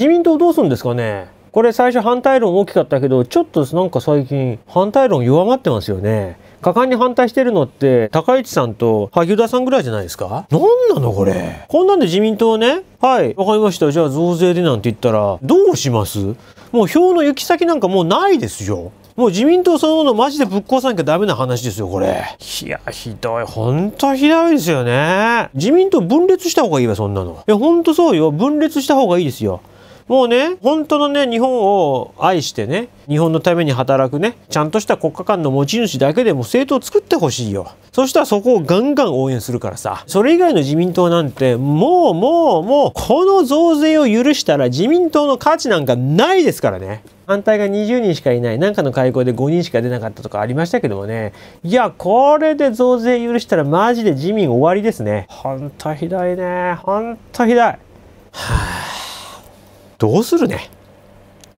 自民党どうするんですかねこれ最初反対論大きかったけど、ちょっとなんか最近反対論弱まってますよね。果敢に反対してるのって高市さんと萩生田さんぐらいじゃないですか何なのこれこんなんで自民党ねはいわかりましたじゃあ増税でなんて言ったらどうしますもう票の行き先なんかもうないですよもう自民党そのものマジでぶっ壊さなきゃダメな話ですよこれいやひどいほんとひどいですよね自民党分裂した方がいいわそんなのいやほんとそうよ分裂した方がいいですよもうね本当のね日本を愛してね日本のために働くねちゃんとした国家間の持ち主だけでも政党を作ってほしいよそしたらそこをガンガン応援するからさそれ以外の自民党なんてもうもうもうこの増税を許したら自民党の価値なんかないですからね反対が20人しかいない何かの会合で5人しか出なかったとかありましたけどもねいやこれで増税許したらマジで自民終わりですねほんとひどいねほんとひどいはあどうするね